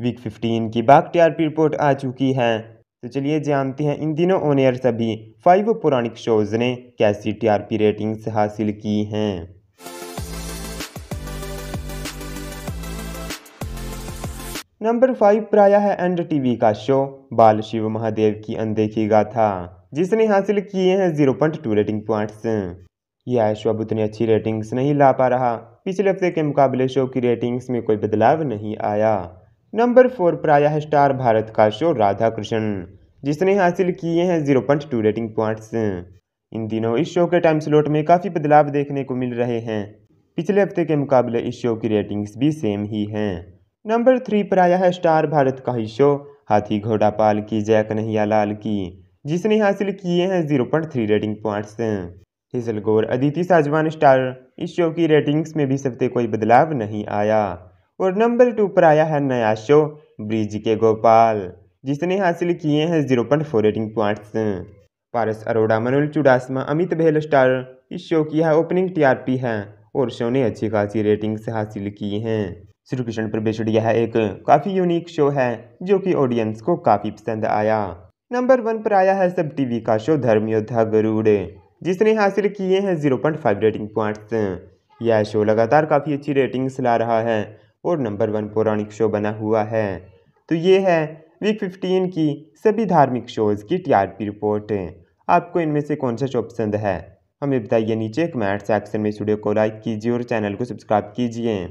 week fifteen की बाग TRP report आ चुकी है तो चलिए जानते हैं इन दिनों ओनियर सभी फाइव पौराणिक शोज ने कैसी टीआरपी रेटिंग्स हासिल की हैं नंबर फाइव पर आया है एंड टीवी का शो बाल शिव महादेव की अनदेखी गाथा जिसने हासिल किए हैं zero point two rating points यह शो अब उतनी अच्छी रेटिंग्स नहीं ला पा रहा पिछले हफ्ते के मुकाबले शो की रेटिंग्स में कोई बदलाव नहीं आया नंबर फोर है स्टार भारत का शो राधा कृष्ण जिसने हासिल किए हैं zero point two rating points इन दिनों इस शो के टाइम स्लॉट में काफ़ी बदलाव देखने को मिल रहे हैं पिछले हफ्ते के मुकाबले इस शो की रेटिंग्स भी सेम ही हैं नंबर थ्री है स्टार भारत का ही शो हाथी घोड़ा पाल की जय कन्हैया लाल की जिसने हासिल किए हैं zero point three rating points Hijal Gaur Aditi Sajwan star इस शो की रेटिंग्स में भी सबसे कोई बदलाव नहीं आया और नंबर टू पर आया है नया शो ब्रिज के गोपाल जिसने हासिल किए हैं zero point four rating points Paras Arora Manol Chudasama Amit Behl star इस शो की है ओपनिंग टीआरपी है और शो ने अच्छी खासी रेटिंग्स हासिल की हैं श्री कृष्ण प्रवेशड यह एक काफ़ी यूनिक शो है जो कि ऑडियंस को काफ़ी पसंद आया नंबर वन पर आया है सब टीवी का शो योद्धा गरुड़ जिसने हासिल किए हैं zero point five rating points यह शो लगातार काफ़ी अच्छी रेटिंग्स ला रहा है और नंबर वन पौराणिक शो बना हुआ है तो ये है वीक फिफ्टीन की सभी धार्मिक शोज़ की टीआरपी रिपोर्ट आपको इनमें से कौन सा शो पसंद है हमें बताइए नीचे कमेंट सेक्शन में स्टूडियो को लाइक कीजिए और चैनल को सब्सक्राइब कीजिए